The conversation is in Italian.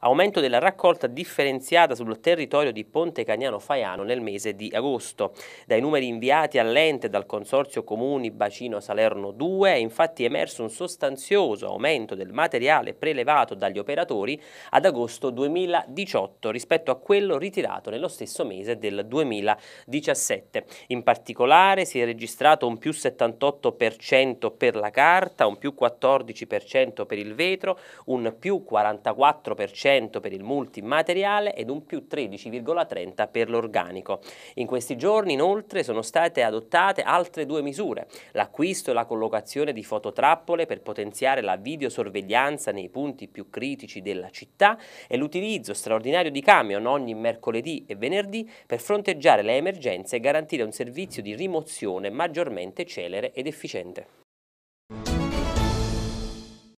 aumento della raccolta differenziata sul territorio di Ponte Cagnano Faiano nel mese di agosto. Dai numeri inviati all'ente dal Consorzio Comuni Bacino Salerno 2 è infatti emerso un sostanzioso aumento del materiale prelevato dagli operatori ad agosto 2018 rispetto a quello ritirato nello stesso mese del 2017. In particolare si è registrato un più 78% per la carta, un più 14% per il vetro, un più 44% 3,5% per il multimateriale ed un più 13,30% per l'organico. In questi giorni inoltre sono state adottate altre due misure, l'acquisto e la collocazione di fototrappole per potenziare la videosorveglianza nei punti più critici della città e l'utilizzo straordinario di camion ogni mercoledì e venerdì per fronteggiare le emergenze e garantire un servizio di rimozione maggiormente celere ed efficiente.